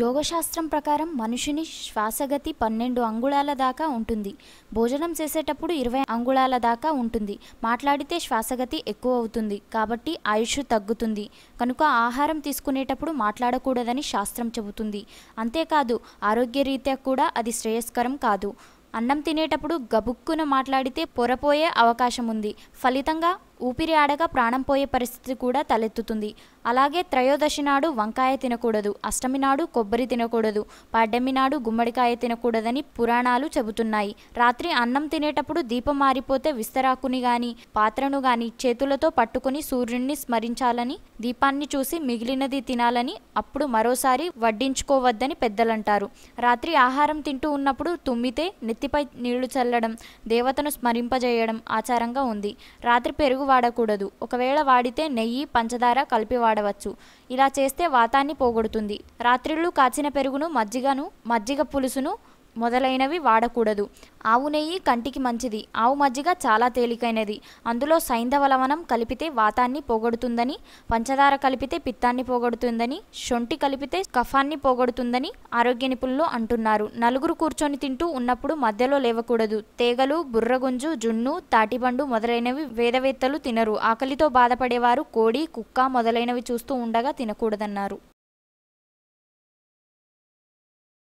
యోగశాస్త్రం ప్రకారం మనుషుని శ్వాసగతి పన్నెండు అంగుళాల దాకా ఉంటుంది భోజనం చేసేటప్పుడు ఇరవై అంగుళాల దాకా ఉంటుంది మాట్లాడితే శ్వాసగతి ఎక్కువ అవుతుంది కాబట్టి ఆయుష్ తగ్గుతుంది కనుక ఆహారం తీసుకునేటప్పుడు మాట్లాడకూడదని శాస్త్రం చెబుతుంది అంతేకాదు ఆరోగ్యరీత్యా కూడా అది శ్రేయస్కరం కాదు అన్నం తినేటప్పుడు గబుక్కున మాట్లాడితే పొరపోయే అవకాశం ఉంది ఫలితంగా ఊపిరి ఆడక ప్రాణం పోయే పరిస్థితి కూడా తలెత్తుతుంది అలాగే త్రయోదశి నాడు వంకాయ తినకూడదు అష్టమి నాడు కొబ్బరి తినకూడదు పాడ్యమి నాడు గుమ్మడికాయ తినకూడదని పురాణాలు చెబుతున్నాయి రాత్రి అన్నం తినేటప్పుడు దీపం మారిపోతే విస్తరాకుని గాని పాత్రను గాని చేతులతో పట్టుకుని సూర్యుణ్ణి స్మరించాలని దీపాన్ని చూసి మిగిలినది తినాలని అప్పుడు మరోసారి వడ్డించుకోవద్దని పెద్దలంటారు రాత్రి ఆహారం తింటూ ఉన్నప్పుడు తుమ్మితే నెత్తిపై నీళ్లు చల్లడం దేవతను స్మరింపజేయడం ఆచారంగా ఉంది రాత్రి పెరుగు వాడకూడదు ఒకవేళ వాడితే నెయ్యి పంచదార కలిపి వాడవచ్చు ఇలా చేస్తే వాతాన్ని పోగొడుతుంది రాత్రిళ్ళు కాచిన పెరుగును మజ్జిగను మజ్జిగ పులుసును మొదలైనవి వాడకూడదు ఆవు నెయ్యి కంటికి మంచిది ఆవు మజ్జిగ చాలా తేలికైనది అందులో సైంధవ లవణం కలిపితే వాతాన్ని పోగొడుతుందని పంచదార కలిపితే పిత్తాన్ని పోగొడుతుందని షొంటి కలిపితే కఫాన్ని పోగొడుతుందని ఆరోగ్య నిపుణులు అంటున్నారు నలుగురు కూర్చొని తింటూ ఉన్నప్పుడు మధ్యలో లేవకూడదు తేగలు బుర్రగుంజు జున్ను తాటిబండు మొదలైనవి వేదవేత్తలు తినరు ఆకలితో బాధపడేవారు కోడి కుక్క మొదలైనవి చూస్తూ ఉండగా తినకూడదన్నారు